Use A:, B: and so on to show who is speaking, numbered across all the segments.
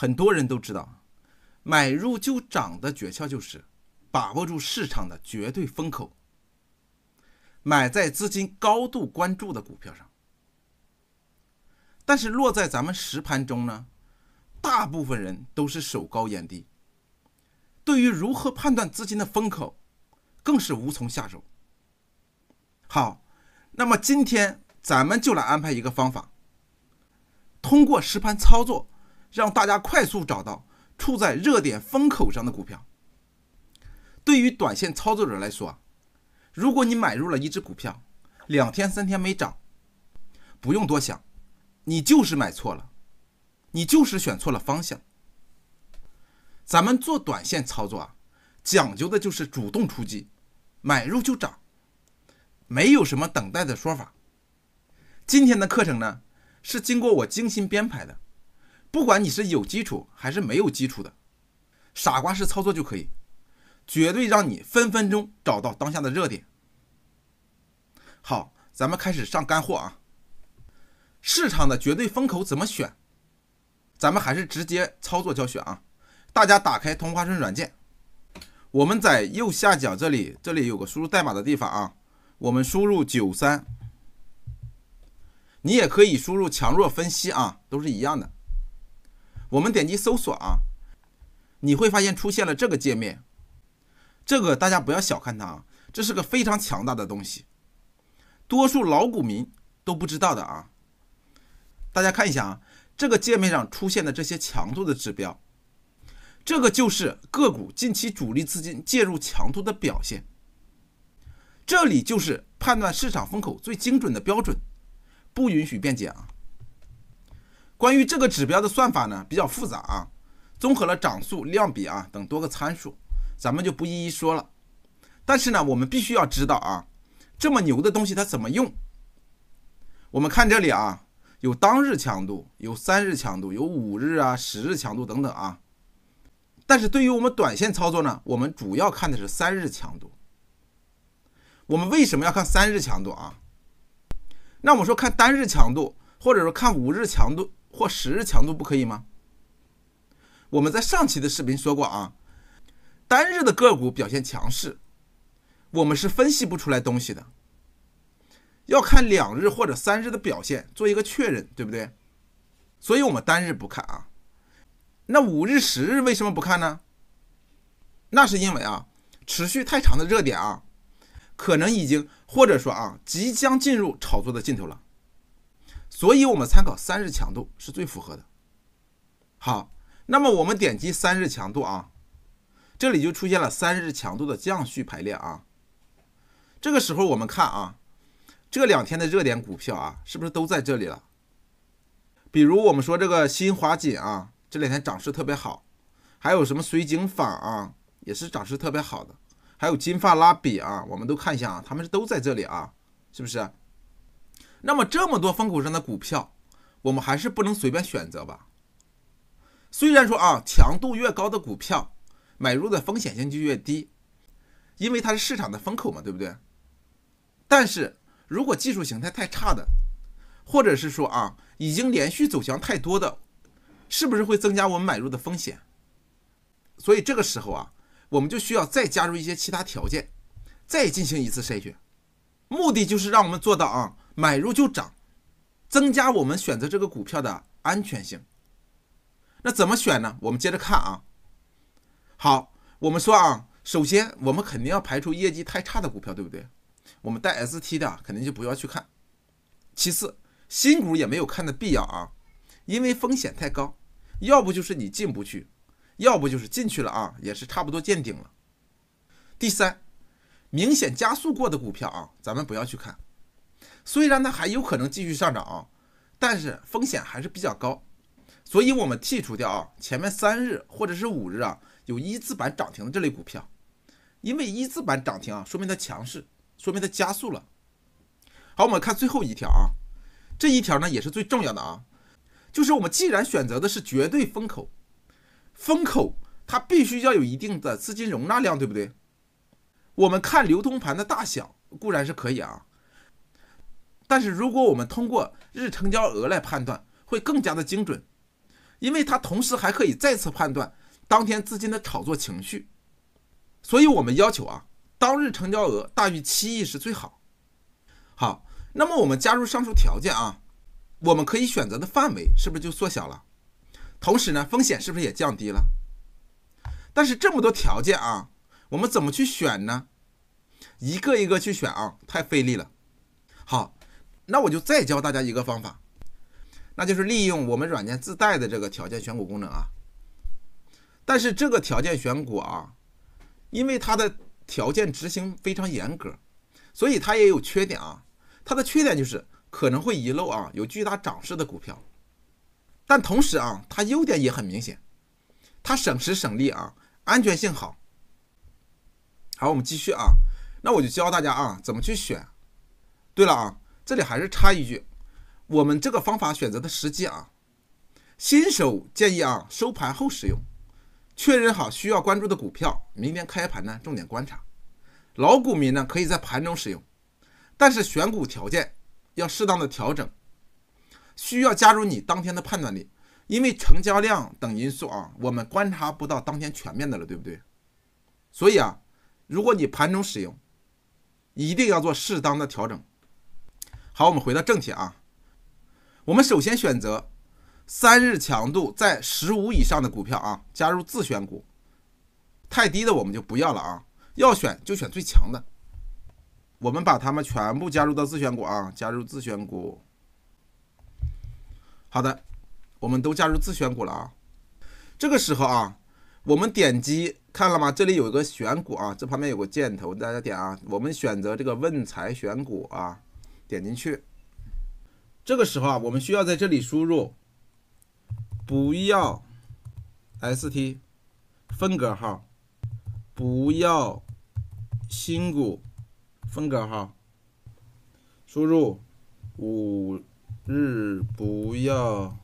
A: 很多人都知道，买入就涨的诀窍就是把握住市场的绝对风口，买在资金高度关注的股票上。但是落在咱们实盘中呢，大部分人都是手高眼低，对于如何判断资金的风口，更是无从下手。好，那么今天咱们就来安排一个方法，通过实盘操作。让大家快速找到处在热点风口上的股票。对于短线操作者来说，如果你买入了一只股票，两天三天没涨，不用多想，你就是买错了，你就是选错了方向。咱们做短线操作啊，讲究的就是主动出击，买入就涨，没有什么等待的说法。今天的课程呢，是经过我精心编排的。不管你是有基础还是没有基础的，傻瓜式操作就可以，绝对让你分分钟找到当下的热点。好，咱们开始上干货啊。市场的绝对风口怎么选？咱们还是直接操作教学啊。大家打开同花顺软件，我们在右下角这里，这里有个输入代码的地方啊，我们输入九三，你也可以输入强弱分析啊，都是一样的。我们点击搜索啊，你会发现出现了这个界面，这个大家不要小看它，啊，这是个非常强大的东西，多数老股民都不知道的啊。大家看一下啊，这个界面上出现的这些强度的指标，这个就是个股近期主力资金介入强度的表现，这里就是判断市场风口最精准的标准，不允许辩解啊。关于这个指标的算法呢，比较复杂啊，综合了涨速、量比啊等多个参数，咱们就不一一说了。但是呢，我们必须要知道啊，这么牛的东西它怎么用？我们看这里啊，有当日强度，有三日强度，有五日啊、十日强度等等啊。但是对于我们短线操作呢，我们主要看的是三日强度。我们为什么要看三日强度啊？那我们说看单日强度，或者说看五日强度。或十日强度不可以吗？我们在上期的视频说过啊，单日的个股表现强势，我们是分析不出来东西的。要看两日或者三日的表现，做一个确认，对不对？所以，我们单日不看啊。那五日、十日为什么不看呢？那是因为啊，持续太长的热点啊，可能已经或者说啊，即将进入炒作的尽头了。所以我们参考三日强度是最符合的。好，那么我们点击三日强度啊，这里就出现了三日强度的降序排列啊。这个时候我们看啊，这两天的热点股票啊，是不是都在这里了？比如我们说这个新华锦啊，这两天涨势特别好，还有什么水井坊啊，也是涨势特别好的，还有金发拉比啊，我们都看一下啊，它们都在这里啊，是不是？那么这么多风口上的股票，我们还是不能随便选择吧？虽然说啊，强度越高的股票，买入的风险性就越低，因为它是市场的风口嘛，对不对？但是如果技术形态太差的，或者是说啊，已经连续走强太多的，是不是会增加我们买入的风险？所以这个时候啊，我们就需要再加入一些其他条件，再进行一次筛选，目的就是让我们做到啊。买入就涨，增加我们选择这个股票的安全性。那怎么选呢？我们接着看啊。好，我们说啊，首先我们肯定要排除业绩太差的股票，对不对？我们带 ST 的肯定就不要去看。其次，新股也没有看的必要啊，因为风险太高。要不就是你进不去，要不就是进去了啊，也是差不多见顶了。第三，明显加速过的股票啊，咱们不要去看。虽然它还有可能继续上涨，但是风险还是比较高，所以我们剔除掉啊，前面三日或者是五日啊，有一字板涨停的这类股票，因为一字板涨停啊，说明它强势，说明它加速了。好，我们看最后一条啊，这一条呢也是最重要的啊，就是我们既然选择的是绝对风口，风口它必须要有一定的资金容纳量，对不对？我们看流通盘的大小固然是可以啊。但是如果我们通过日成交额来判断，会更加的精准，因为它同时还可以再次判断当天资金的炒作情绪，所以我们要求啊，当日成交额大于七亿是最好。好，那么我们加入上述条件啊，我们可以选择的范围是不是就缩小了？同时呢，风险是不是也降低了？但是这么多条件啊，我们怎么去选呢？一个一个去选啊，太费力了。好。那我就再教大家一个方法，那就是利用我们软件自带的这个条件选股功能啊。但是这个条件选股啊，因为它的条件执行非常严格，所以它也有缺点啊。它的缺点就是可能会遗漏啊有巨大涨势的股票。但同时啊，它优点也很明显，它省时省力啊，安全性好。好，我们继续啊。那我就教大家啊怎么去选。对了啊。这里还是插一句，我们这个方法选择的时机啊，新手建议啊收盘后使用，确认好需要关注的股票，明天开盘呢重点观察。老股民呢可以在盘中使用，但是选股条件要适当的调整，需要加入你当天的判断力，因为成交量等因素啊，我们观察不到当天全面的了，对不对？所以啊，如果你盘中使用，一定要做适当的调整。好，我们回到正题啊。我们首先选择三日强度在十五以上的股票啊，加入自选股，太低的我们就不要了啊。要选就选最强的。我们把它们全部加入到自选股啊，加入自选股。好的，我们都加入自选股了啊。这个时候啊，我们点击看了吗？这里有一个选股啊，这旁边有个箭头，大家点啊。我们选择这个问财选股啊。点进去，这个时候啊，我们需要在这里输入，不要 ST 分隔号，不要新股分隔号，输入五日不要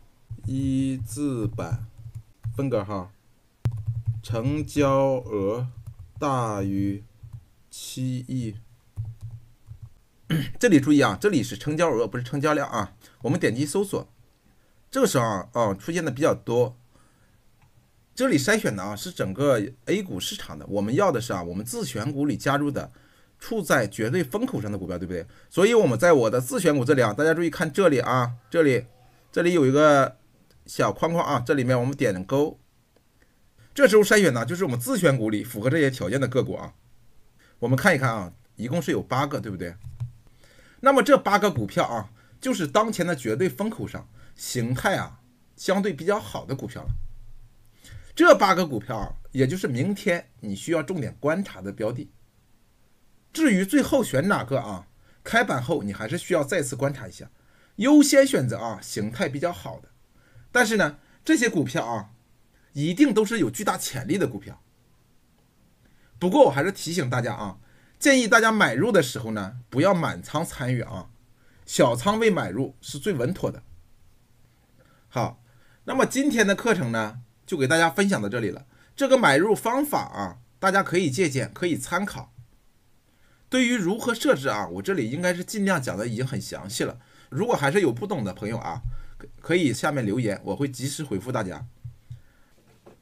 A: 一字板分隔号，成交额大于七亿。这里注意啊，这里是成交额，不是成交量啊。我们点击搜索，这个时候啊，哦，出现的比较多。这里筛选的啊是整个 A 股市场的，我们要的是啊我们自选股里加入的处在绝对风口上的股票，对不对？所以我们在我的自选股这里啊，大家注意看这里啊，这里这里有一个小框框啊，这里面我们点勾，这时候筛选呢就是我们自选股里符合这些条件的个股啊。我们看一看啊，一共是有八个，对不对？那么这八个股票啊，就是当前的绝对风口上形态啊相对比较好的股票了。这八个股票，也就是明天你需要重点观察的标的。至于最后选哪个啊，开盘后你还是需要再次观察一下，优先选择啊形态比较好的。但是呢，这些股票啊，一定都是有巨大潜力的股票。不过我还是提醒大家啊。建议大家买入的时候呢，不要满仓参与啊，小仓位买入是最稳妥的。好，那么今天的课程呢，就给大家分享到这里了。这个买入方法啊，大家可以借鉴，可以参考。对于如何设置啊，我这里应该是尽量讲的已经很详细了。如果还是有不懂的朋友啊，可以下面留言，我会及时回复大家。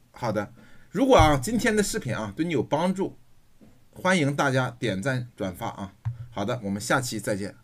A: 好的，如果啊今天的视频啊对你有帮助。欢迎大家点赞转发啊！好的，我们下期再见。